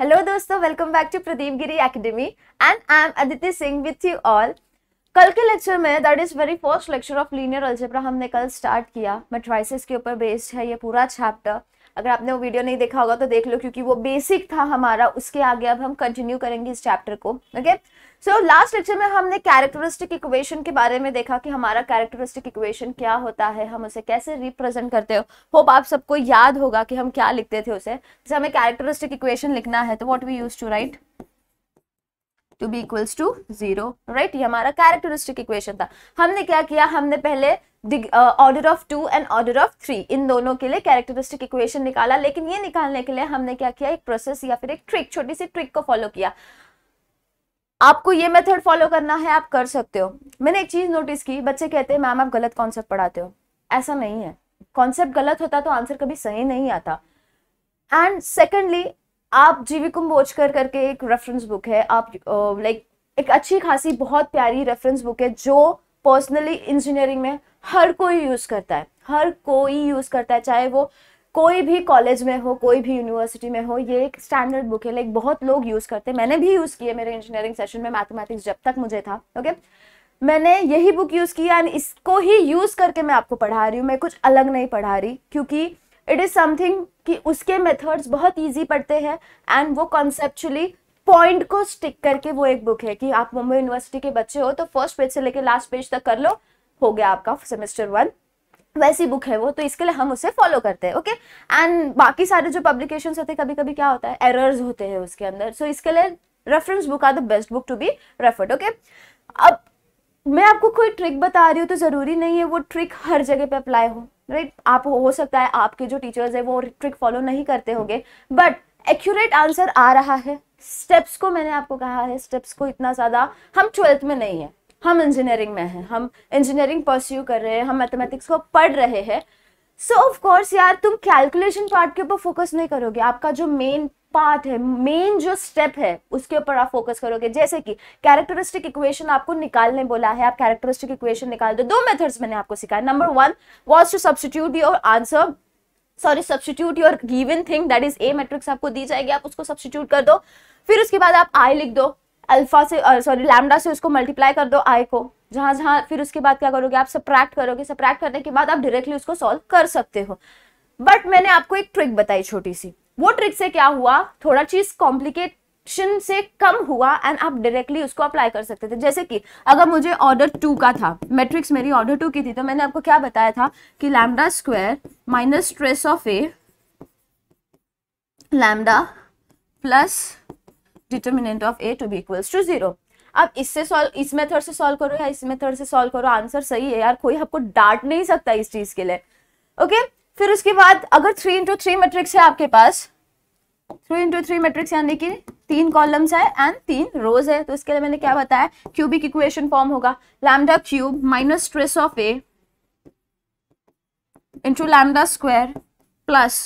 Hello दोस्तों welcome back to Pradeep Giri academy and I am Aditi Singh with you all कल के lecture में that is very first lecture of linear algebra हमने कल start किया मेट्राइसिस के ऊपर बेस्ड है ये पूरा चैप्टर अगर आपने वो वीडियो नहीं देखा होगा तो देख लो क्योंकि वो बेसिक था हमारा उसके आगे अब हम कंटिन्यू करेंगे इस चैप्टर को okay okay? So last lecture में हमने कैरेक्टरिस्टिक इक्वेशन के बारे में देखा कि हमारा कैरेक्टरिस्टिक इक्वेशन क्या होता है हम उसे कैसे रिप्रेजेंट करते हो होप आप सबको याद होगा कि हम क्या लिखते थे उसे जैसे हमें कैरेक्टरिस्टिक इक्वेशन लिखना है तो what we use to write to be equals to zero right ये हमारा कैरेक्टरिस्टिक इक्वेशन था हमने क्या किया हमने पहले order of two and order of three इन दोनों के लिए कैरेक्टरिस्टिक इक्वेशन निकाला लेकिन ये निकालने के लिए हमने क्या किया एक प्रोसेस या फिर एक ट्रिक छोटी सी ट्रिक को फॉलो किया आपको ये मेथड फॉलो करना है आप कर सकते हो मैंने एक चीज नोटिस की बच्चे कहते हैं मैम आप गलत कॉन्सेप्ट पढ़ाते हो ऐसा नहीं है कॉन्सेप्ट गलत होता तो आंसर कभी सही नहीं आता एंड सेकेंडली आप जीवी कुम्बोचकर करके एक रेफरेंस बुक है आप लाइक एक अच्छी खासी बहुत प्यारी रेफरेंस बुक है जो पर्सनली इंजीनियरिंग में हर कोई यूज करता है हर कोई यूज करता है चाहे वो कोई भी कॉलेज में हो कोई भी यूनिवर्सिटी में हो ये एक स्टैंडर्ड बुक है लाइक बहुत लोग यूज़ करते हैं मैंने भी यूज़ किए मेरे इंजीनियरिंग सेशन में मैथमेटिक्स जब तक मुझे था ओके मैंने यही बुक यूज़ किया एंड इसको ही यूज़ करके मैं आपको पढ़ा रही हूँ मैं कुछ अलग नहीं पढ़ा रही क्योंकि इट इज़ समथिंग कि उसके मेथड्स बहुत ईजी पढ़ते हैं एंड वो कॉन्सेप्चुअली पॉइंट को स्टिक करके वो एक बुक है कि आप मुंबई यूनिवर्सिटी के बच्चे हो तो फर्स्ट पेज से लेकर लास्ट पेज तक कर लो हो गया आपका सेमेस्टर वन वैसी बुक है वो तो इसके लिए हम उसे फॉलो करते हैं ओके एंड बाकी सारे जो पब्लिकेशन होते हैं कभी कभी क्या होता है एरर्स होते हैं उसके अंदर सो so, इसके लिए reference book are the best book to be referred okay अब मैं आपको कोई ट्रिक बता रही हूँ तो ज़रूरी नहीं है वो ट्रिक हर जगह पे अप्लाई हो राइट right? आप हो सकता है आपके जो टीचर्स है वो ट्रिक फॉलो नहीं करते होंगे बट एक्यूरेट आंसर आ रहा है स्टेप्स को मैंने आपको कहा है स्टेप्स को इतना ज़्यादा हम ट्वेल्थ में नहीं है हम इंजीनियरिंग में हैं हम इंजीनियरिंग परस्यू कर रहे हैं हम मैथमेटिक्स को पढ़ रहे हैं सो ऑफ ऑफकोर्स यार तुम कैलकुलेशन पार्ट के ऊपर फोकस नहीं करोगे आपका जो मेन पार्ट है मेन जो स्टेप है उसके ऊपर आप फोकस करोगे जैसे कि कैरेक्टरिस्टिक इक्वेशन आपको निकालने बोला है आप कैरेक्टरिस्टिक इक्वेशन निकाल दो दो मेथड्स मैंने आपको सिखाया number one was to substitute your answer sorry substitute your given thing that is a matrix आपको दी जाएगी आप उसको सब्सिट्यूट कर दो फिर उसके बाद आप आई लिख दो अल्फा से सॉरी लैमडा से उसको मल्टीप्लाई कर दो आई को जहां जहां फिर उसके बाद क्या करोगे आप सप्रैक्ट करोगे सप्रैक्ट करने के बाद आप डायरेक्टली उसको सॉल्व कर सकते हो बट मैंने आपको एक ट्रिक बताई छोटी सी वो ट्रिक से क्या हुआ थोड़ा चीज कॉम्प्लिकेशन से कम हुआ एंड आप डायरेक्टली उसको अप्लाई कर सकते थे जैसे कि अगर मुझे ऑर्डर टू का था मैट्रिक्स मेरी ऑर्डर टू की थी तो मैंने आपको क्या बताया था कि lambda square minus trace of A lambda plus determinant of A to be equals to zero अब इससे सॉल्व इस मेथड से सॉल्व करो या इस मेथड से सॉल्व करो आंसर सही है यार कोई आपको डांट नहीं सकता इस चीज के लिए ओके फिर उसके बाद अगर थ्री इंटू थ्री मेट्रिक्स है आपके पास थ्री इंटू थ्री मेट्रिक्स यानी कि तीन कॉलम्स है एंड तीन रोज है तो इसके लिए मैंने क्या बताया क्यूबिक इक्वेशन फॉर्म होगा lambda cube minus stress of A into lambda square plus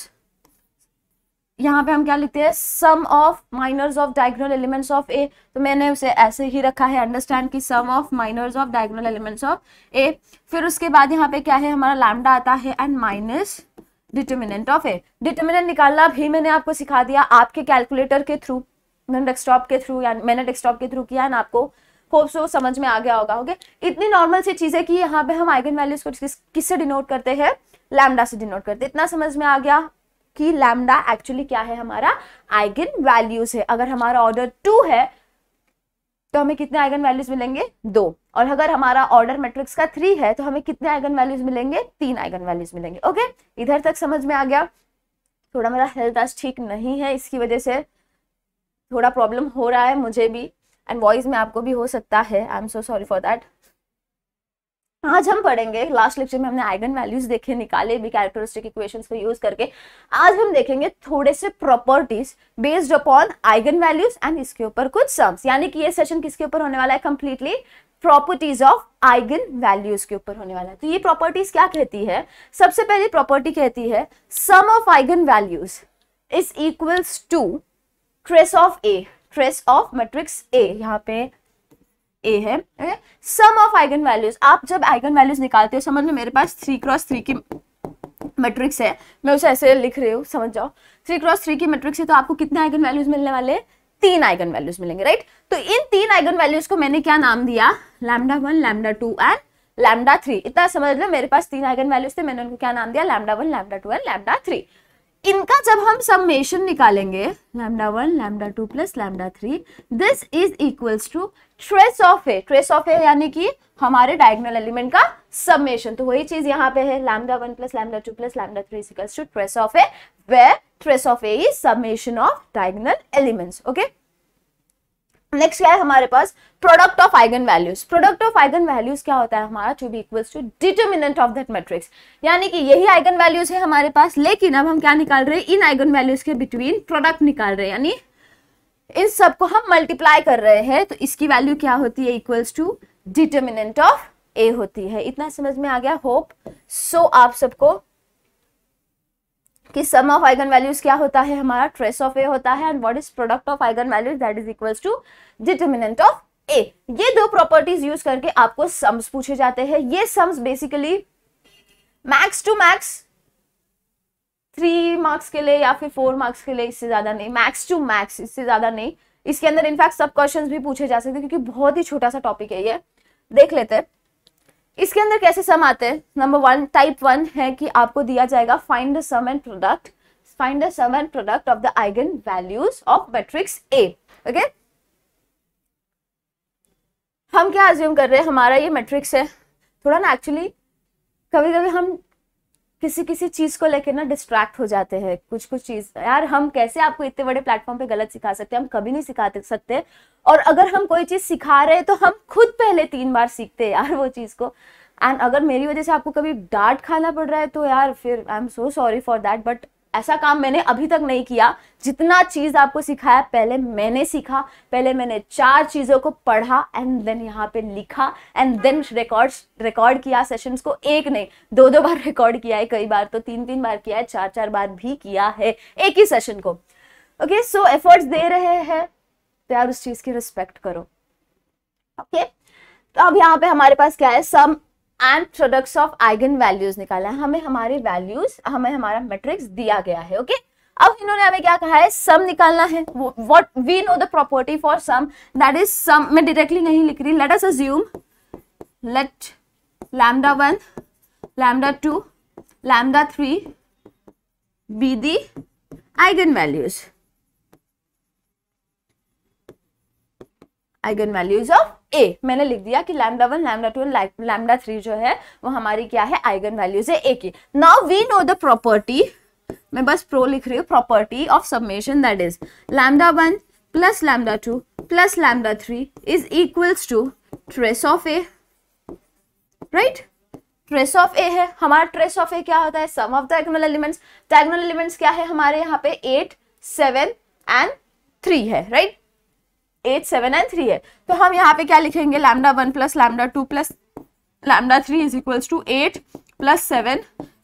यहाँ पे हम क्या लिखते हैं sum of minors of diagonal elements of A तो मैंने उसे ऐसे ही रखा है अंडरस्टैंड कि sum of minors of diagonal elements of A फिर उसके बाद यहाँ पे क्या है हमारा लैमडा आता है and minus determinant of A determinant निकालना भी मैंने आपको सिखा दिया आपके कैलकुलेटर के थ्रू मैंने डेस्कटॉप के थ्रू या मैंने डेस्कटॉप के थ्रू किया एंड आपको होप सो समझ में आ गया होगा ओके इतनी नॉर्मल सी चीज़ है कि यहाँ पे हम आइगन वैल्यूज को किससे डिनोट करते हैं लैमडा से डिनोट करते इतना समझ में आ गया कि लैमडा एक्चुअली क्या है हमारा आइगन वैल्यूज है अगर हमारा ऑर्डर टू है तो हमें कितने आइगन वैल्यूज मिलेंगे दो और अगर हमारा ऑर्डर मैट्रिक्स का थ्री है तो हमें कितने आइगन वैल्यूज मिलेंगे तीन आइगन वैल्यूज मिलेंगे ओके इधर तक समझ में आ गया थोड़ा मेरा हेल्थ आज ठीक नहीं है इसकी वजह से थोड़ा प्रॉब्लम हो रहा है मुझे भी एंड वॉइस में आपको भी हो सकता है I am so sorry for that आज हम पढ़ेंगे लास्ट लेक्चर में हमने आइगन वैल्यूज देखे निकाले भी कैरेक्टरिस्टिक इक्वेशंस को यूज करके आज हम देखेंगे थोड़े से properties based upon eigen values and इसके ऊपर कुछ सम्स यानी कि ये सेशन किसके ऊपर होने वाला है completely properties of eigen values के ऊपर होने वाला है तो ये प्रॉपर्टीज क्या कहती है सबसे पहली प्रॉपर्टी कहती है sum of eigen values is equals to trace of A trace of matrix A यहाँ पे ए है सम ऑफ आइगन वैल्यूज आप जब आइगन वैल्यूज निकालते हो समझ लो मेरे पास थ्री क्रॉस थ्री की मैट्रिक्स है मैं उसे ऐसे लिख रही हूँ समझ जाओ थ्री क्रॉस थ्री की मैट्रिक्स है तो आपको कितने आइगन वैल्यूज मिलने वाले तीन आइगन वैल्यूज मिलेंगे राइट right? तो इन तीन आइगन वैल्यूज को मैंने क्या नाम दिया lambda one lambda two and lambda three इतना समझ लो मेरे पास तीन आइगन वैल्यूज थे मैंने उनको क्या नाम दिया lambda one lambda two and lambda three इनका जब हम समेशन निकालेंगे lambda one lambda two plus lambda three this is equals to trace of है ट्रेस ऑफ है यानी कि हमारे डायगनल एलिमेंट का सबमेशन तो वही चीज यहाँ पे है lambda one plus lambda two plus lambda three equals to trace of A where trace of A is summation of diagonal elements okay next क्या है हमारे पास product of eigen values product of eigen values क्या होता है हमारा to be equals to determinant of that matrix यानी कि यही आइगन वैल्यूज है हमारे पास लेकिन अब हम क्या निकाल रहे हैं इन आइगन वैल्यूज के बिटवीन प्रोडक्ट निकाल रहे हैं यानी इन सबको हम मल्टीप्लाई कर रहे हैं तो इसकी वैल्यू क्या होती है equals to determinant of A होती है इतना समझ में आ गया होप सो so, आप सबको कि सम ऑफ आइगन वैल्यूज क्या होता है हमारा ट्रेस ऑफ ए होता है and what is product of eigen values that is equals to determinant of A ये दो प्रॉपर्टीज यूज करके आपको सम्स पूछे जाते हैं ये sums basically max to max three marks के लिए या फिर फोर मार्क्स के लिए इससे ज़्यादा नहीं मैक्स टू मैक्स इससे ज़्यादा नहीं इसके अंदर इनफैक्ट सब क्वेश्चन भी पूछे जा सकते क्योंकि बहुत ही छोटा सा टॉपिक है ये देख लेते हैं इसके अंदर कैसे सम आते हैं नंबर वन टाइप वन है कि आपको दिया जाएगा find the sum and product find the sum and product of the eigen values of matrix A okay हम क्या एज्यूम कर रहे हैं हमारा ये मैट्रिक्स है थोड़ा ना एक्चुअली कभी कभी हम किसी किसी चीज को लेकर ना डिस्ट्रैक्ट हो जाते हैं कुछ कुछ चीज यार हम कैसे आपको इतने बड़े प्लेटफॉर्म पे गलत सिखा सकते हैं हम कभी नहीं सिखा सकते और अगर हम कोई चीज सिखा रहे हैं तो हम खुद पहले तीन बार सीखते हैं यार वो चीज को एंड अगर मेरी वजह से आपको कभी डांट खाना पड़ रहा है तो यार फिर I am so sorry for that but ऐसा काम मैंने अभी तक नहीं किया जितना चीज़ आपको सिखाया पहले मैंने सीखा पहले मैंने चार चीज़ों को पढ़ा एंड देन यहाँ पे लिखा एंड देन रिकॉर्ड रिकॉर्ड किया सेशंस को एक नहीं दो दो बार रिकॉर्ड किया है कई बार तो तीन तीन बार किया है चार चार बार भी किया है एक ही सेशन को ओके सो एफर्ट्स दे रहे हैं तो यार उस चीज़ की रिस्पेक्ट करो ओके okay? तो अब यहाँ पे हमारे पास क्या है sum and products of eigen values निकालना है हमें हमारे वैल्यूज हमें हमारा मैट्रिक्स दिया गया है ओके अब इन्होंने हमें क्या कहा है सम निकालना है what we know the property for sum that is sum मैं डायरेक्टली नहीं लिख रही let us assume let lambda one lambda two lambda three be the eigen values eigen values of A मैंने लिख दिया कि lambda one lambda two and lambda three जो है वो हमारी क्या है आइगन वैल्यूज है ए की now we know the property मैं बस प्रो लिख रही हूँ property of summation that is lambda one plus lambda two plus lambda three is equals to trace of A right trace of A है हमारा ट्रेस ऑफ ए क्या होता है sum of diagonal elements diagonal elements क्या है हमारे यहाँ पे एट सेवन एंड थ्री है right eight seven and three है तो हम यहाँ पे क्या लिखेंगे lambda one plus lambda two plus lambda three is equals to eight plus seven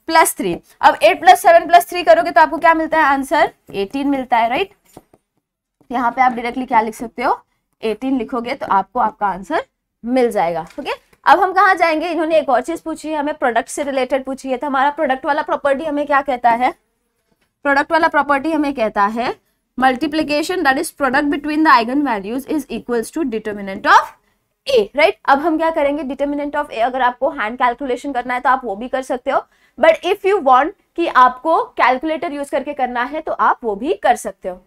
plus three अब eight plus seven plus three करोगे तो आपको क्या मिलता है आंसर एटीन मिलता है राइट यहाँ पे आप डायरेक्टली क्या लिख सकते हो एटीन लिखोगे तो आपको आपका आंसर मिल जाएगा ओके okay? अब हम कहाँ जाएंगे इन्होंने एक और चीज पूछी है हमें प्रोडक्ट से रिलेटेड पूछी है तो हमारा प्रोडक्ट वाला प्रॉपर्टी हमें क्या कहता है प्रोडक्ट वाला प्रॉपर्टी हमें कहता है multiplication that is product between the eigen values is equals to determinant of A right अब हम क्या करेंगे डिटर्मिनेंट ऑफ ए अगर आपको हैंड कैलकुलेशन करना है तो आप वो भी कर सकते हो बट इफ यू वॉन्ट कि आपको कैलकुलेटर यूज करके करना है तो आप वो भी कर सकते हो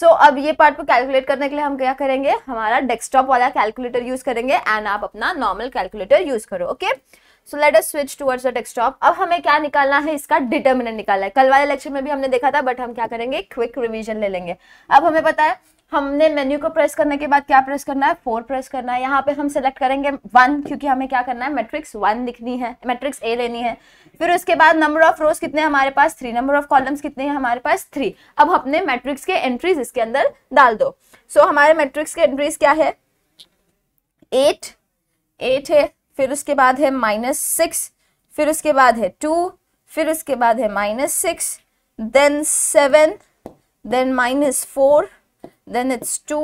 सो so, अब ये पार्ट को कैलकुलेट करने के लिए हम क्या करेंगे हमारा डेस्कटॉप वाला कैलकुलेटर यूज करेंगे एंड आप अपना नॉर्मल कैलकुलेटर यूज करो okay okay? So let us switch towards the desktop अब हमें क्या निकालना है इसका डिटर्मिनेंट निकालना है कल वाले लेक्चर में भी हमने देखा था बट हम क्या करेंगे क्विक रिविजन ले लेंगे अब हमें पता है हमने मेन्यू को प्रेस करने के बाद क्या प्रेस करना है फोर प्रेस करना है यहाँ पे हम सेलेक्ट करेंगे वन क्योंकि हमें क्या करना है मैट्रिक्स वन लिखनी है मैट्रिक्स ए लेनी है फिर उसके बाद नंबर ऑफ रोज कितने हमारे पास थ्री नंबर ऑफ कॉलम्स कितने हैं हमारे पास थ्री अब अपने मैट्रिक्स के एंट्रीज इसके अंदर डाल दो सो so, हमारे मैट्रिक्स के एंट्रीज क्या है एट एट है फिर उसके बाद है माइनस सिक्स फिर उसके बाद है टू फिर उसके बाद है minus six then seven then minus four then it's two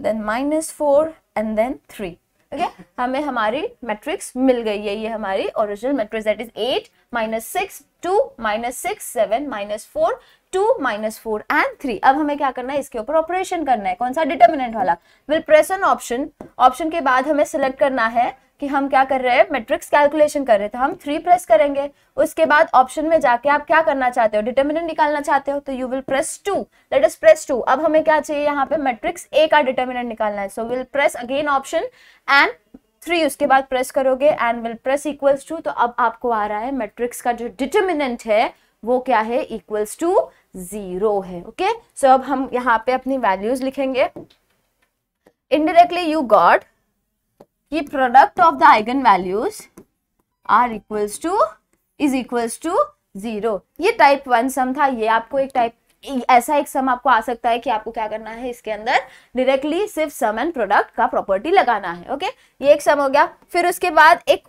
then minus four and then three okay हमें हमारी मैट्रिक्स मिल गई है ये हमारी original matrix that is eight minus six two minus six seven minus four two minus four and three अब हमें क्या करना है इसके ऊपर ऑपरेशन करना है कौन सा डिटर्मिनेंट वाला will press on option option के बाद हमें सिलेक्ट करना है कि हम क्या कर रहे हैं मैट्रिक्स कैलकुलेशन कर रहे थे हम थ्री प्रेस करेंगे उसके बाद ऑप्शन में जाके आप क्या करना चाहते हो डिटर्मिनेंट निकालना चाहते हो तो you will press two let us press two अब हमें क्या चाहिए यहाँ पे मैट्रिक्स ए का डिटर्मिनेंट निकालना है so will press again option and three उसके बाद प्रेस करोगे and will press equals to तो अब आपको आ रहा है मैट्रिक्स का जो डिटर्मिनेंट है वो क्या है इक्वल्स टू जीरो है ओके okay? सो so, अब हम यहाँ पे अपनी वैल्यूज लिखेंगे इनडिरेक्टली यू गॉड कि product of the eigen values are equals to is equals to zero ये टाइप वन सम था ये आपको एक टाइप ऐसा एक सम आपको आ सकता है कि आपको क्या करना है इसके अंदर डायरेक्टली सिर्फ सम एंड प्रोडक्ट का प्रॉपर्टी लगाना है ओके ये एक सम हो गया फिर उसके बाद एक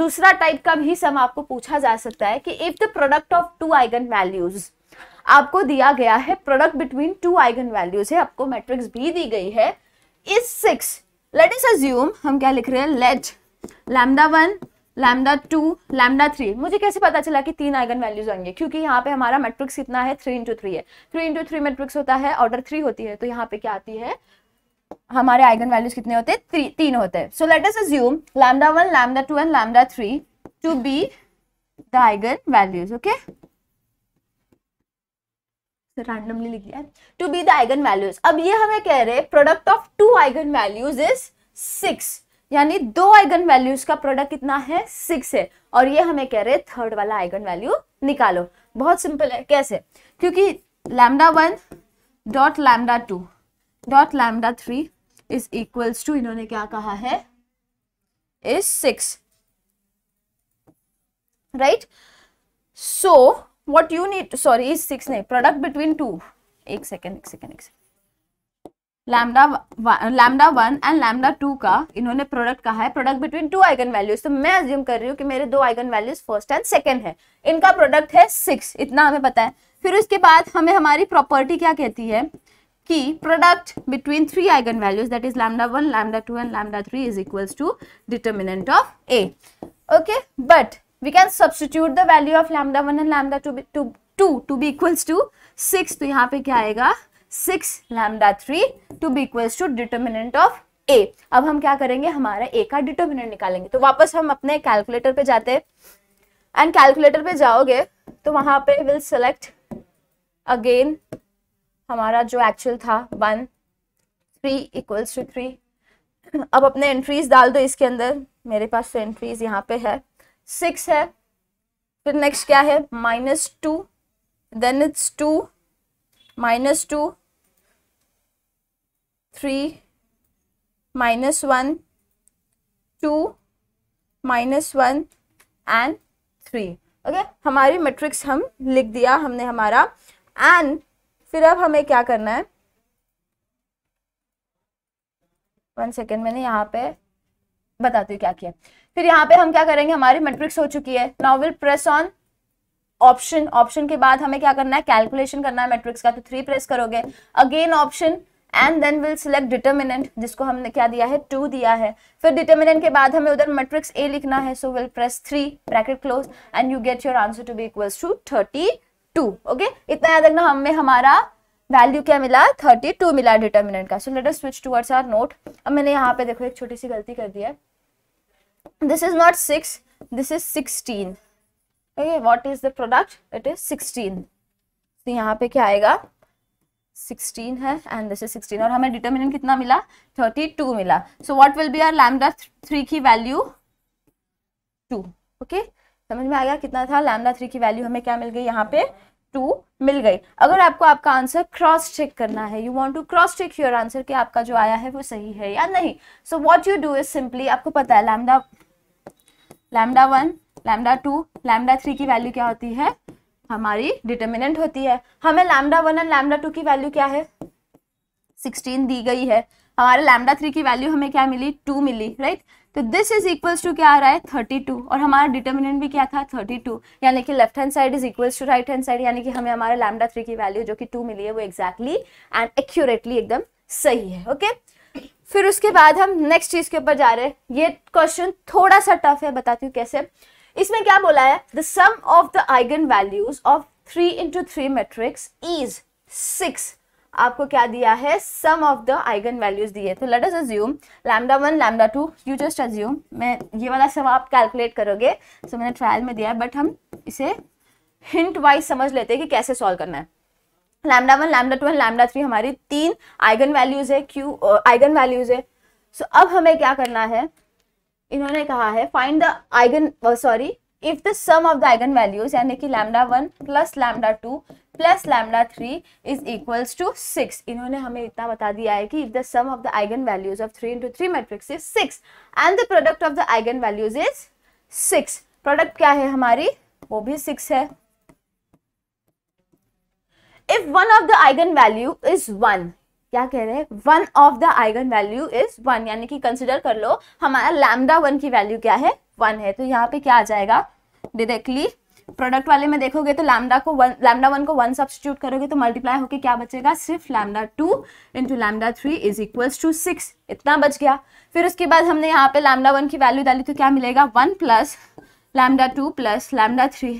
दूसरा टाइप का भी सम आपको पूछा जा सकता है कि if the product of two eigen values आपको दिया गया है product between two eigen values है आपको मैट्रिक्स भी दी गई है is six let us assume हम क्या लिख रहे हैं let lambda one lambda two lambda three मुझे कैसे पता चला कि तीन आइगन वैल्यूज आएंगे क्योंकि यहाँ पे हमारा मैट्रिक्स कितना है थ्री इंटू थ्री है थ्री इंटू थ्री मेट्रिक्स होता है ऑर्डर थ्री होती है तो यहाँ पे क्या आती है हमारे आइगन वैल्यूज कितने होते हैं थ्री तीन होते हैं so let us assume lambda one lambda two and lambda three to be the eigen values okay randomly लिख दिया to be the eigen values अब ये हमें कह रहे हैं product of two eigen values is six यानी दो आइगन वैल्यूज का प्रोडक्ट कितना है सिक्स है और ये हमें कह रहे हैं थर्ड वाला आइगन वैल्यू निकालो बहुत सिंपल है कैसे क्योंकि lambda one dot lambda two dot lambda three is equals to इन्होंने क्या कहा है is six right so what you need sorry is 6 नहीं product between two एक second एक second एक second lambda one and lambda two का इन्होंने प्रोडक्ट कहा है product between two eigen values तो मैं अज्यूम कर रही हूँ कि मेरे दो eigen values first and second है इनका प्रोडक्ट है सिक्स इतना हमें पता है फिर उसके बाद हमें हमारी प्रॉपर्टी क्या कहती है कि product between three eigen values that is lambda one lambda two and lambda three is equals to determinant of A okay but we can substitute the value of lambda 1 and lambda 2 to 2 to be equals to 6 तो यहाँ पे क्या आएगा 6 lambda 3 to be equals to determinant of a अब हम क्या करेंगे हमारा a का determinant निकालेंगे तो वापस हम अपने कैलकुलेटर पे जाते हैं एंड कैलकुलेटर पे जाओगे तो वहां पे विल सेलेक्ट अगेन हमारा जो एक्चुअल था one three equals to three अब अपने एंट्रीज डाल दो इसके अंदर मेरे पास तो एंट्रीज यहाँ पे है सिक्स है फिर नेक्स्ट क्या है minus two then it's two minus two three minus one two minus one and three okay हमारी मैट्रिक्स हम लिख दिया हमने हमारा एंड फिर अब हमें क्या करना है वन सेकेंड मैंने यहाँ पे बताती हूँ क्या किया फिर यहाँ पे हम क्या करेंगे हमारी मेट्रिक्स हो चुकी है now will press on option option के बाद हमें क्या करना है कैलकुलेशन करना है मैट्रिक्स का तो थ्री प्रेस करोगे again option and then will select determinant जिसको हमने क्या दिया है टू दिया है फिर डिटर्मिनेंट के बाद हमें उधर मैट्रिक्स ए लिखना है so will press three bracket close and you get your answer to be equals to thirty two okay इतना याद रखना हमें हमारा वैल्यू क्या मिला थर्टी टू मिला डिटर्मिनेंट का so let us switch towards our note अब मैंने यहाँ पे देखो एक छोटी सी गलती कर दी है this is not 6 this is 16 okay what is the product it is 16 तो यहाँ पे क्या आएगा 16 है एंड दिस इज 16 और हमें डिटर्मिनेंट कितना मिला 32 मिला so what will be our lambda three की वैल्यू टू ओके समझ में आ गया कितना था लैमडा थ्री की वैल्यू हमें क्या मिल गई यहाँ पे टू मिल गई अगर आपको आपका आंसर क्रॉस चेक करना है you want to cross check your answer कि आपका जो आया है वो सही है या नहीं so what you do is simply आपको पता है lambda lambda one lambda two lambda three की वैल्यू क्या होती है हमारी डिटर्मिनेंट होती है हमें lambda one and lambda two की वैल्यू क्या है सिक्सटीन दी गई है हमारे लैमडा थ्री की वैल्यू हमें क्या मिली टू मिली राइट तो दिस इज इक्वल्स टू क्या आ रहा है थर्टी टू और हमारा डिटर्मिनेंट भी क्या था थर्टी टू यानी कि left hand side is equals to right hand side यानी कि हमें हमारा लैमडा थ्री की वैल्यू जो कि टू मिली है वो एक्जैक्टली एंड एक्यूरेटली एकदम सही है ओके फिर उसके बाद हम नेक्स्ट चीज के ऊपर जा रहे हैं ये क्वेश्चन थोड़ा सा टफ है बताती हूँ कैसे इसमें क्या बोला है the sum of the eigen values of three into three matrix is six आपको क्या दिया है sum of the eigen values दिए तो let us assume lambda one lambda two you just assume मैं ये वाला सम आप कैलकुलेट करोगे सो मैंने ट्रायल में दिया है बट हम इसे हिंट वाइज समझ लेते हैं कि कैसे सॉल्व करना है lambda one lambda two and lambda three हमारी तीन आइगन वैल्यूज है क्यू आइगन वैल्यूज है सो so, अब हमें क्या करना है इन्होंने कहा है find the eigen sorry if the sum of the eigen values यानी कि lambda one plus lambda two plus lambda three is equals to six इन्होंने हमें इतना बता दिया है कि if the sum of the eigen values of three into three matrix is six and the product of the eigen values is six product क्या है हमारी वो भी सिक्स है if one of the eigen value is one क्या कह रहे हैं one of the eigen value is one यानी कि कंसिडर कर लो हमारा लैमडा वन की वैल्यू क्या है वन है तो यहाँ पे क्या आ जाएगा डायरेक्टली प्रोडक्ट वाले में देखोगे तो लैमडा को वन लैमडा वन को वन सब्सिट्यूट करोगे तो मल्टीप्लाई होकर क्या बचेगा सिर्फ lambda two into lambda three is equals to six इतना बच गया फिर उसके बाद हमने यहाँ पे लैमडा वन की वैल्यू डाली तो क्या मिलेगा one plus lambda two plus lambda three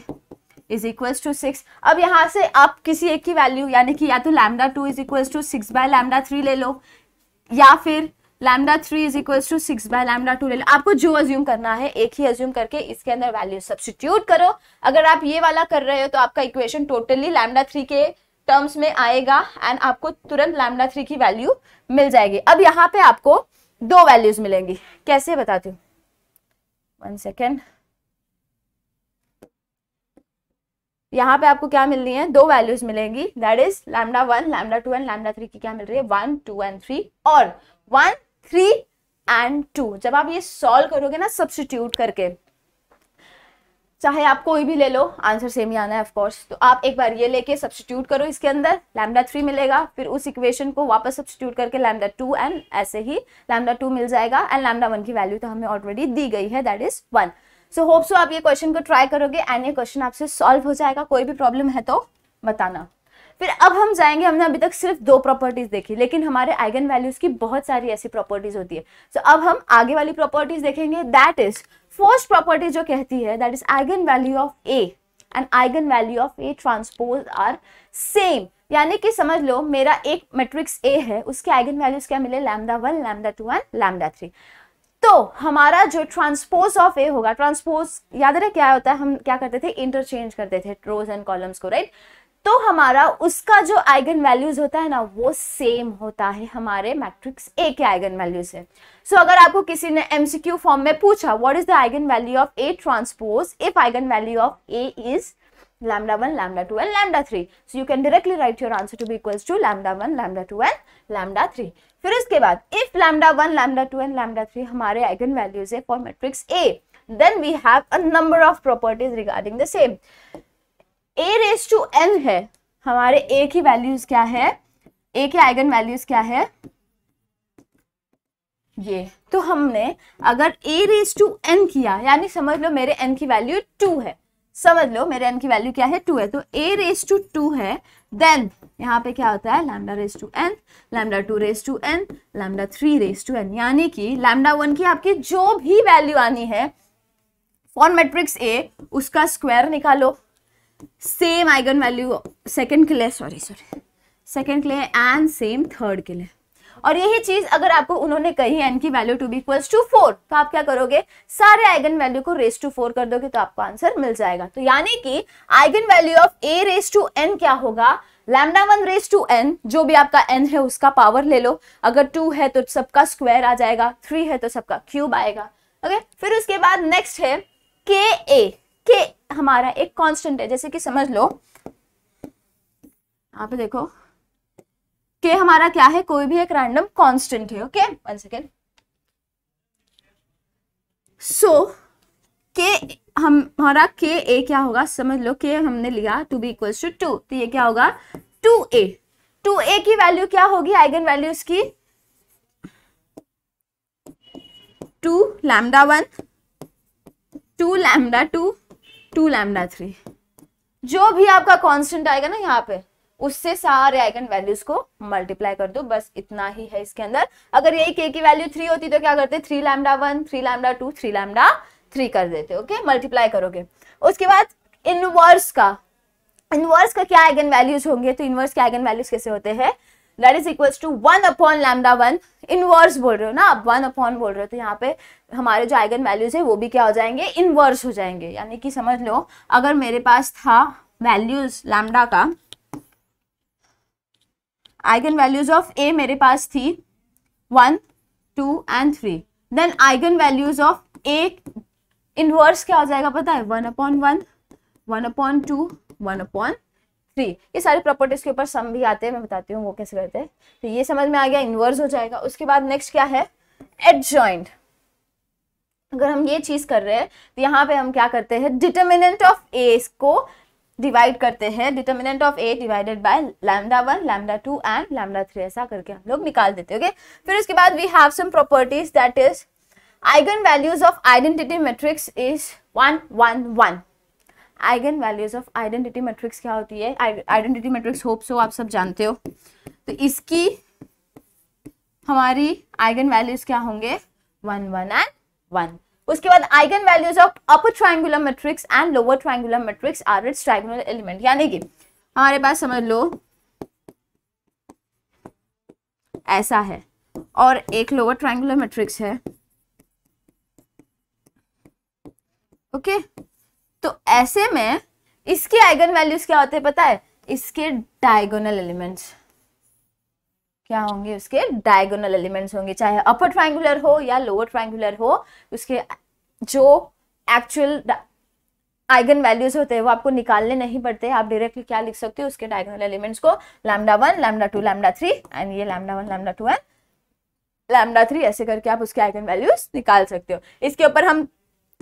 is equals to six अब यहाँ से आप किसी एक की वैल्यू यानी कि या तो lambda two is equals to six by lambda three ले लो या फिर lambda three is equal to six by lambda two ले लो आपको जो अज्यूम करना है एक ही अज्यूम करके इसके अंदर वैल्यू सब्सिट्यूट करो अगर आप ये वाला कर रहे हो तो आपका इक्वेशन टोटली लैमडा थ्री के टर्म्स में आएगा एंड आपको तुरंत लैमडा थ्री की वैल्यू मिल जाएगी अब यहाँ पे आपको दो वैल्यूज मिलेंगी कैसे बताती हूँ वन सेकेंड यहाँ पे आपको क्या मिल रही है दो वैल्यूज मिलेंगी that is lambda one lambda two and lambda three की क्या मिल रही है वन टू एंड थ्री और वन थ्री एंड टू जब आप ये सॉल्व करोगे ना सब्सटीट्यूट करके चाहे आप कोई भी ले लो आंसर सेम ही आना है ऑफकोर्स तो आप एक बार ये लेके सब्सटीट्यूट करो इसके अंदर लैमडा थ्री मिलेगा फिर उस इक्वेशन को वापस सब्सटीट्यूट करके लैमडा टू एंड ऐसे ही लैमडा टू मिल जाएगा एंड लैमडा वन की वैल्यू तो हमें ऑलरेडी दी गई है that is one so hope so आप ये क्वेश्चन को ट्राई करोगे एंड ये क्वेश्चन आपसे सॉल्व हो जाएगा कोई भी प्रॉब्लम है तो बताना फिर अब हम जाएंगे हमने अभी तक सिर्फ दो प्रॉपर्टीज देखी लेकिन हमारे आइगन वैल्यूज की बहुत सारी ऐसी प्रॉपर्टीज होती है सो so, अब हम आगे वाली प्रॉपर्टीज देखेंगे दैट इज फर्स्ट प्रॉपर्टी जो कहती है that is eigen value of A and eigen value of A transpose are same यानी कि समझ लो मेरा एक मेट्रिक्स ए है उसके आइगन वैल्यूज क्या मिले lambda one lambda two and lambda three तो हमारा जो ट्रांसपोज ऑफ ए होगा ट्रांसपोज याद रहे क्या होता है हम क्या करते थे इंटरचेंज करते थे रोज एंड कॉलम्स को राइट तो हमारा उसका जो आइगन वैल्यूज होता है ना वो सेम होता है हमारे मैट्रिक्स ए के आइगन वैल्यूज से सो so, अगर आपको किसी ने एमसीक्यू फॉर्म में पूछा what is the eigen value of A transpose if eigen value of A is lambda one lambda two and lambda three so you can directly write your answer to be equals to lambda one lambda two and lambda three फिर उसके बाद if lambda one lambda two and lambda three हमारे eigen values है for matrix A then we have a number of properties regarding the same A raise to n है हमारे ए की values क्या है ए के आइगन वैल्यूज क्या है ये तो हमने अगर ए रेस टू एन किया यानी समझ लो मेरे एन की वैल्यू टू है समझ लो मेरे एन की वैल्यू क्या है टू है तो ए रेस टू टू है देन यहाँ पे क्या होता है lambda raise to n lambda two raise to n lambda three raise to n यानी कि लैमडा वन की आपकी जो भी वैल्यू आनी है फॉर मैट्रिक्स ए उसका स्क्वायर निकालो सेम आइगन वैल्यू सेकेंड के लिए सॉरी सॉरी सेकेंड के लिए एंड सेम थर्ड के लिए और यही चीज अगर आपको उन्होंने कही एन की value to be equals to four तो आप क्या करोगे सारे आइगन वैल्यू को रेस टू फोर कर दोगे तो आपको आंसर मिल जाएगा तो यानी कि eigen value of A raise to n क्या होगा lambda one raise to n जो भी आपका एन है उसका पावर ले लो अगर टू है तो सबका स्क्वायर आ जाएगा थ्री है तो सबका क्यूब आएगा ओके फिर उसके बाद नेक्स्ट है के ए के हमारा एक कांस्टेंट है जैसे कि समझ लो यहाँ पे देखो के हमारा क्या है कोई भी एक रैंडम कांस्टेंट है ओके वन सेकेंड सो के हम हमारा के ए क्या होगा समझ लो के हमने लिया to be equals to two तो ये क्या होगा टू ए टू ए की वैल्यू क्या होगी आइगन वैल्यू इसकी two lambda one two lambda two two lambda three जो भी आपका कांस्टेंट आएगा ना यहाँ पे उससे सारे आइगन वैल्यूज को मल्टीप्लाई कर दो बस इतना ही है इसके अंदर अगर यही के की वैल्यू थ्री होती तो क्या करते three lambda one three lambda two three lambda three कर देते ओके मल्टीप्लाई करोगे उसके बाद इनवर्स का इनवर्स का क्या आइगन वैल्यूज होंगे तो इनवर्स के आइगन वैल्यूज कैसे होते हैं that is equal to one upon lambda one inverse बोल रहे हो ना आप वन अपॉन बोल रहे हो तो यहाँ पे हमारे जो आइगन वैल्यूज है वो भी क्या हो जाएंगे इनवर्स हो जाएंगे यानी कि समझ लो अगर मेरे पास था वैल्यूज लैमडा का आइगन वैल्यूज ऑफ ए मेरे पास थी one two and three then eigen values of A inverse क्या हो जाएगा पता है one upon one one upon two one upon three ये सारे प्रॉपर्टीज के ऊपर सम भी आते हैं मैं बताती हूँ वो कैसे करते हैं तो ये समझ में आ गया इन्वर्स हो जाएगा उसके बाद नेक्स्ट क्या है एड ज्वाइंट अगर हम ये चीज कर रहे हैं तो यहाँ पे हम क्या करते हैं डिटर्मिनेंट ऑफ ए को डिवाइड करते हैं determinant of A divided by lambda one lambda two and lambda three ऐसा करके हम लोग निकाल देते हैं ओके फिर उसके बाद we have some properties that is eigen values of identity matrix is one one one eigen values of identity matrix क्या होती है आइडेंटिटी मैट्रिक्स होप सो आप सब जानते हो तो इसकी हमारी आइगन वैल्यूज क्या होंगे वन वन एंड वन उसके बाद eigen values of upper triangular matrix and lower triangular matrix are its triangular element यानी कि हमारे पास समझ लो ऐसा है और एक लोअर ट्राइंगुलर मैट्रिक्स है ओके okay? तो ऐसे में इसके आइगन वैल्यूज क्या होते हैं पता है इसके डायगोनल एलिमेंट्स क्या होंगे उसके डायगोनल एलिमेंट्स होंगे चाहे अपर ट्राइंगुलर हो या लोअर ट्राइंगुलर हो उसके जो एक्चुअल आइगन वैल्यूज होते हैं वो आपको निकालने नहीं पड़ते आप डायरेक्टली क्या लिख सकते हो उसके डायगोनल एलिमेंट्स को lambda one lambda two lambda three and ये lambda one lambda two and lambda three ऐसे करके आप उसके आइगन वैल्यूज निकाल सकते हो इसके ऊपर हम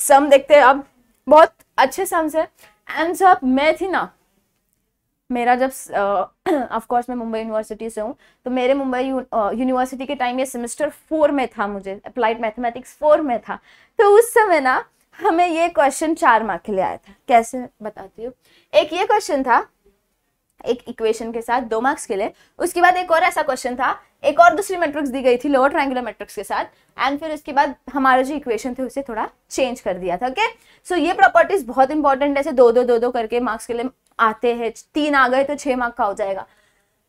सम देखते हैं अब बहुत अच्छे सम्स है एंड सब मैं थी ना मेरा जब ऑफ uh, कोर्स मैं मुंबई यूनिवर्सिटी से हूँ तो मेरे मुंबई यूनिवर्सिटी uh, के टाइम ये सेमेस्टर फोर में था मुझे अप्लाइड मैथमेटिक्स फोर में था तो उस समय ना हमें ये क्वेश्चन चार मार्क के लिए आया था कैसे बताती हूँ एक ये क्वेश्चन था एक इक्वेशन के साथ दो मार्क्स के लिए उसके बाद एक और ऐसा क्वेश्चन था एक और दूसरी मैट्रिक्स दी गई थी लोअर ट्रायंगुलर मैट्रिक्स के साथ एंड फिर उसके बाद हमारा जो इक्वेशन थे उसे थोड़ा चेंज कर दिया था ओके okay? सो so, ये प्रॉपर्टीज बहुत इंपॉर्टेंट ऐसे दो दो दो दो करके मार्क्स के लिए आते हैं तीन आ गए तो छह मार्क का हो जाएगा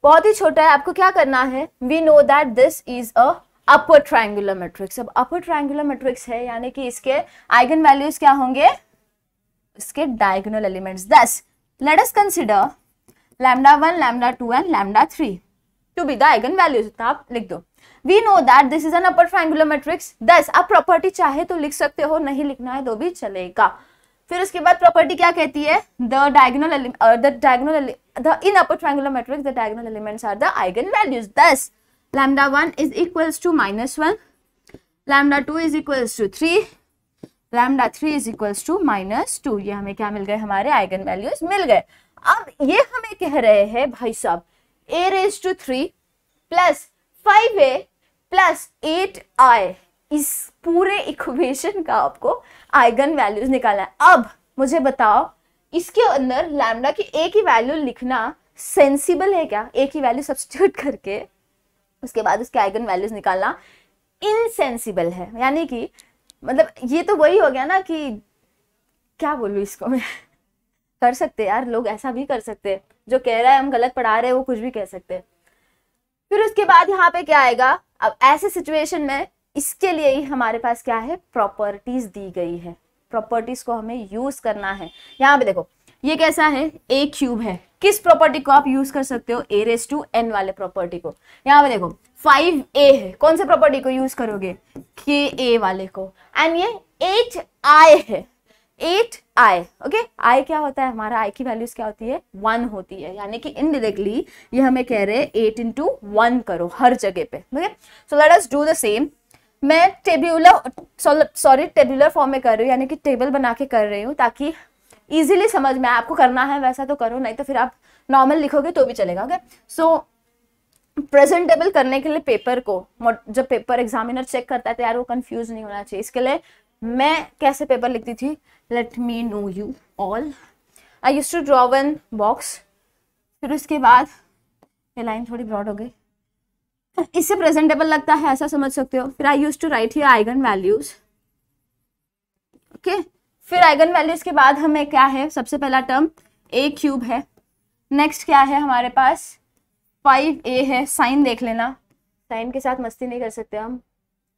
बहुत ही छोटा है आपको क्या करना है we know that this is a upper triangular matrix अब अपर ट्राइंगुलर मेट्रिक्स है यानी कि इसके आइगन वैल्यूज क्या होंगे इसके diagonal elements thus let us consider lambda one lambda two and lambda three to be the eigen values तो आप लिख दो we know that this is an upper triangular matrix thus आप प्रॉपर्टी चाहे तो लिख सकते हो नहीं लिखना है तो भी चलेगा फिर उसके बाद प्रॉपर्टी क्या कहती है the diagonal the diagonal the in upper triangular matrix the diagonal elements are the eigen values thus lambda one is equals to minus one lambda two is equals to three lambda three is equal to minus two ये हमें क्या मिल गए हमारे eigen values मिल गए अब ये हमें कह रहे हैं भाई साहब A raise to three plus five A plus eight I इस पूरे इक्वेशन का आपको आइगन वैल्यूज निकालना है अब मुझे बताओ इसके अंदर लैमडा की ए की वैल्यू लिखना सेंसिबल है क्या ए की वैल्यू सब्सिट्यूट करके उसके बाद उसके आइगन वैल्यूज निकालना इनसेंसिबल है यानी कि मतलब ये तो वही हो गया ना कि क्या बोलूँ इसको मैं कर सकते यार लोग ऐसा भी कर सकते हैं जो कह रहा है हम गलत पढ़ा रहे हैं वो कुछ भी कह सकते हैं फिर उसके बाद यहाँ पे क्या आएगा अब ऐसे सिचुएशन में इसके लिए ही हमारे पास क्या है प्रॉपर्टीज दी गई है प्रॉपर्टीज को हमें यूज करना है यहाँ पे देखो ये कैसा है ए क्यूब है किस प्रॉपर्टी को आप यूज कर सकते हो ए रेस टू एन वाले प्रॉपर्टी को यहाँ पे देखो फाइव ए है कौन से प्रॉपर्टी को यूज करोगे के ए वाले को एंड ये एच आई है एट आई ओके आई क्या होता है हमारा आई की वैल्यूज क्या होती है वन होती है यानी कि इनडिरेक्टली ये हमें कह रहे हैं एट इंटू वन करो हर जगह पे okay so let us do the same मैं टेब्यूलर सॉरी टेब्यूलर फॉर्म में कर रही हूँ यानी कि टेबल बना के कर रही हूँ ताकि ईजिली समझ में आपको करना है वैसा तो करो नहीं तो फिर आप नॉर्मल लिखोगे तो भी चलेगा ओके सो प्रेजेंटेबल करने के लिए पेपर को जब पेपर एग्जामिनर चेक करता है तो यार वो कंफ्यूज नहीं होना चाहिए इसके लिए मैं कैसे पेपर लिखती थी let me know you all I use to draw one box फिर उसके बाद ये लाइन थोड़ी ब्रॉड हो गई तो इससे प्रेजेंटेबल लगता है ऐसा समझ सकते हो फिर आई यूज टू राइट ही आइगन वैल्यूज ओके फिर आइगन वैल्यूज के बाद हमें क्या है सबसे पहला टर्म ए क्यूब है नेक्स्ट क्या है हमारे पास फाइव ए है साइन देख लेना साइन के साथ मस्ती नहीं कर सकते हम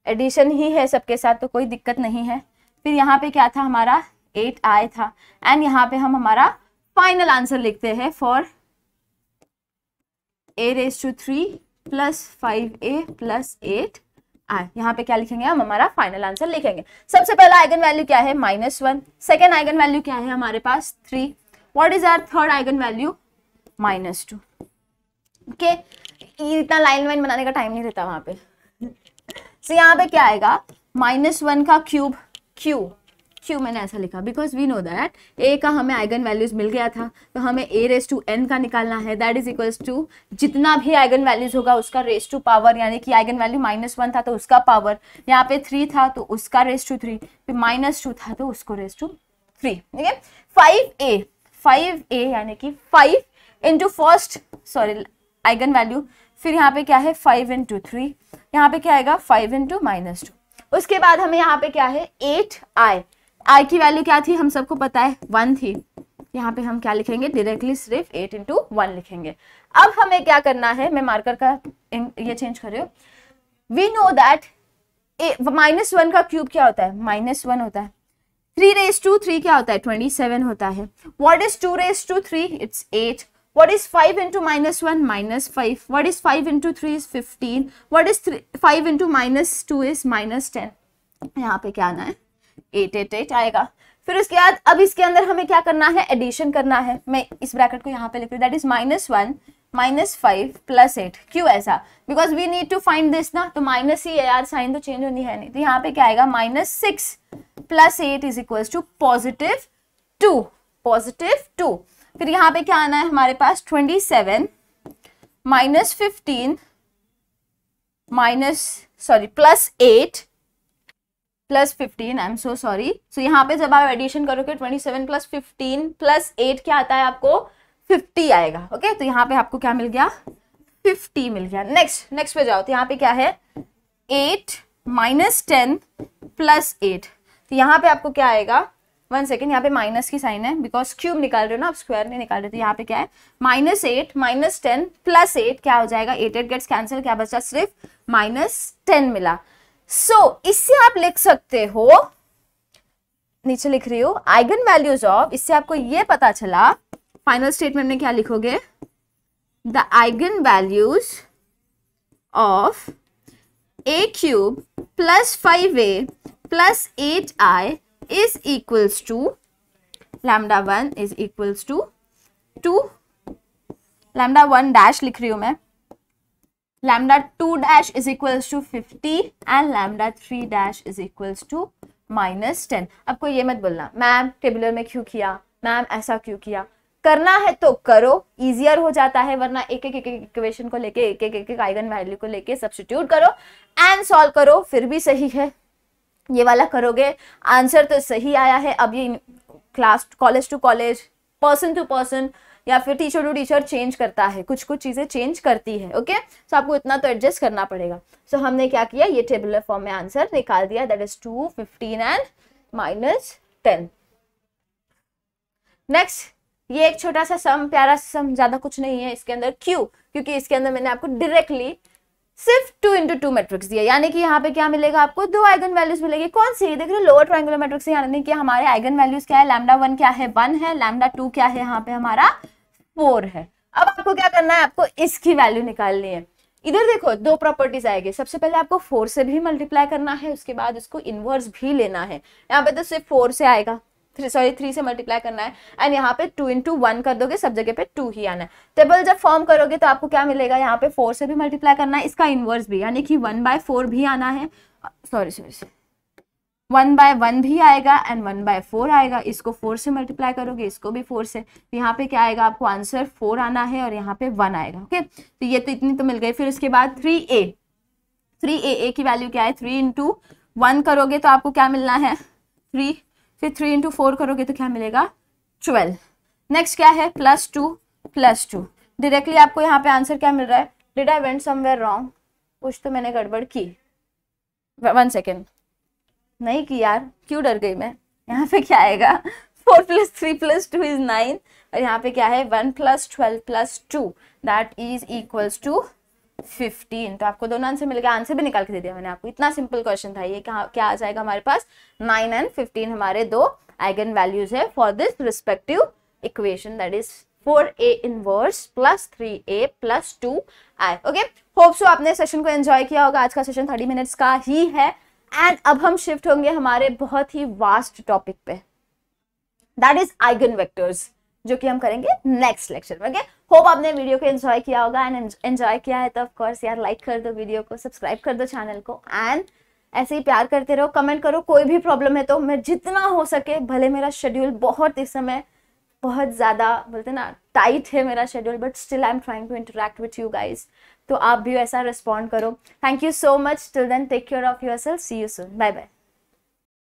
एडिशन ही है सबके साथ तो कोई दिक्कत नहीं है फिर यहाँ पे क्या था हमारा एट आई था एंड यहाँ पे हम हमारा फाइनल आंसर लिखते हैं for A raise to three plus five A plus eight I यहाँ पे क्या लिखेंगे हम हमारा फाइनल आंसर लिखेंगे सबसे पहला आइगन वैल्यू क्या है minus one second eigen value क्या है हमारे पास three what is our third eigen value minus two okay इतना लाइन वाइन बनाने का टाइम नहीं रहता वहां पे तो यहाँ पे क्या आएगा माइनस वन का क्यूब क्यू क्यू मैंने ऐसा लिखा because we know that A का हमें आइगन वैल्यूज मिल गया था तो हमें ए रेस टू एन का निकालना है दैट इज इक्वल्स टू जितना भी आइगन वैल्यूज होगा उसका रेस टू पावर यानी कि आइगन वैल्यू माइनस वन था तो उसका पावर यहाँ पे थ्री था तो उसका रेस टू थ्री फिर माइनस टू था तो उसको रेस टू थ्री ठीक है फाइव ए फाइव ए यानी कि five into first sorry eigen value फिर यहाँ पे क्या है फाइव इंटू थ्री यहाँ पे क्या आएगा फाइव इंटू माइनस टू उसके बाद हमें यहाँ पे क्या है एट आई आई की वैल्यू क्या थी हम सबको पता है वन थी यहाँ पे हम क्या लिखेंगे डायरेक्टली सिर्फ एट इंटू वन लिखेंगे अब हमें क्या करना है मैं मार्कर का ये चेंज कर रही हूँ we know that minus one का क्यूब क्या होता है माइनस वन होता है थ्री रेस टू थ्री क्या होता है ट्वेंटी सेवन होता है what is two raise to three it's eight What is 5 into minus 1? Minus 5. What is 5 into 3 is 15. What is 3, 5 into minus 2 is minus 10. यहाँ पे क्या आना है 888 आएगा फिर उसके बाद अब इसके अंदर हमें क्या करना है एडिशन करना है मैं इस ब्रैकेट को यहाँ पे लिख रही हूँ that is minus one minus five plus eight क्यों ऐसा because we need to find this ना तो माइनस ही यार साइन तो चेंज होनी है नहीं तो यहाँ पे क्या आएगा minus six plus eight is equal to positive two positive two फिर यहाँ पे क्या आना है हमारे पास twenty seven minus fifteen minus sorry plus eight plus fifteen I am so sorry so यहाँ पे जब आप एडिशन करोगे twenty seven plus fifteen plus eight क्या आता है आपको फिफ्टी आएगा ओके okay? तो यहाँ पे आपको क्या मिल गया फिफ्टी मिल गया नेक्स्ट नेक्स्ट पे जाओ तो यहाँ पे क्या है eight minus ten plus eight तो यहाँ पे आपको क्या आएगा वन सेकेंड यहाँ पे माइनस की साइन है बिकॉज क्यूब निकाल रहे हो ना आप स्क्वायर नहीं निकाल रहे तो यहाँ पे क्या है minus eight minus ten plus eight क्या हो जाएगा एट एट गेट्स कैंसिल क्या बचा सिर्फ माइनस टेन मिला सो so, इससे आप लिख सकते हो नीचे लिख रही हो आइगन वैल्यूज ऑफ इससे आपको ये पता चला फाइनल स्टेटमेंट में क्या लिखोगे the eigen values of A cube plus five A plus eight I is equals to lambda 1 is equals to 2 lambda 1 dash लिख रही हूँ मैं lambda 2 dash is equals to 50 and lambda 3 dash is equals to minus ten आपको ये मत बोलना ma'am tabular में क्यों किया मैम ऐसा क्यों किया करना है तो करो इजियर हो जाता है वरना एक एक एक इक्वेशन को लेके एक एक एक आइगन वैल्यू को लेके सब्सिट्यूट करो एंड सॉल्व करो फिर भी सही है ये वाला करोगे आंसर तो सही आया है अब ये class college to college person to person या फिर टीचर टू टीचर चेंज करता है कुछ कुछ चीज़ें चेंज करती है ओके okay? सो so, आपको इतना तो एडजस्ट करना पड़ेगा सो so, हमने क्या किया ये टेबल फॉर्म में आंसर निकाल दिया that is two fifteen and minus ten next ये एक छोटा सा सम प्यारा सा सम ज़्यादा कुछ नहीं है इसके अंदर क्यू क्योंकि इसके अंदर मैंने आपको डायरेक्टली सिर्फ टू इंटू टू मैट्रिक्स दिया यानी कि यहाँ पे क्या मिलेगा आपको दो आइगन वैल्यूज मिलेगी कौन सी देख रहे लोअर ट्राइंगुलर मैट्रिक्स यानी कि हमारे आइगन वैल्यूज क्या है लैमडा वन क्या है वन है लैमडा टू क्या है यहाँ पे हमारा फोर है अब आपको क्या करना है आपको इसकी वैल्यू निकालनी है इधर देखो दो प्रॉपर्टीज आएगी सबसे पहले आपको फोर से भी मल्टीप्लाई करना है उसके बाद उसको इनवर्स भी लेना है यहाँ पे तो सिर्फ फोर से आएगा थ्री सॉरी थ्री से मल्टीप्लाई करना है एंड यहाँ पे टू इंटू वन कर दोगे सब जगह पे टू ही आना है टेबल जब फॉर्म करोगे तो आपको क्या मिलेगा यहाँ पे फोर से भी मल्टीप्लाई करना है इसका इन्वर्स भी यानी कि वन बाय फोर भी आना है sorry sorry sorry one by one भी आएगा एंड वन बाय फोर आएगा इसको फोर से मल्टीप्लाई करोगे इसको भी फोर से तो यहाँ पे क्या आएगा आपको आंसर फोर आना है और यहाँ पे वन आएगा ओके तो ये तो इतनी तो मिल गई फिर उसके बाद थ्री ए थ्री ए ए की वैल्यू क्या है थ्री इंटू वन करोगे तो आपको क्या मिलना है थ्री फिर थ्री इंटू फोर करोगे तो क्या मिलेगा ट्वेल्व नेक्स्ट क्या है plus two plus two directly आपको यहाँ पे आंसर क्या मिल रहा है did I went somewhere wrong कुछ तो मैंने गड़बड़ की वन सेकेंड नहीं की यार क्यों डर गई मैं यहाँ पे क्या आएगा four plus three plus two is nine और यहाँ पे क्या है one plus twelve plus two that is equals to fifteen तो आपको दोनों आंसर मिल गया आंसर भी निकाल के दे दिया मैंने आपको इतना सिंपल क्वेश्चन था ये क्या हाँ, क्या आ जाएगा हमारे पास नाइन एंड फिफ्टीन हमारे दो आइगन वैल्यूज है for this respective equation that is four A inverse plus three A plus two I okay hope so आपने सेशन को एंजॉय किया होगा आज का सेशन थर्टी मिनट्स का ही है एंड अब हम शिफ्ट होंगे हमारे बहुत ही वास्ट टॉपिक पे दैट इज आइगन वेक्टर्स जो कि हम करेंगे नेक्स्ट लेक्चर में ओके होप आपने वीडियो को एंजॉय किया होगा एंड एंजॉय किया है तो ऑफकोर्स यार लाइक कर दो वीडियो को सब्सक्राइब कर दो चैनल को एंड ऐसे ही प्यार करते रहो कमेंट करो कोई भी प्रॉब्लम है तो मैं जितना हो सके भले मेरा शेड्यूल बहुत इस समय बहुत ज़्यादा बोलते ना टाइट है मेरा schedule but still I am trying to interact with you guys तो आप भी ऐसा रिस्पॉन्ड करो thank you so much till then take care of yourself see you soon bye bye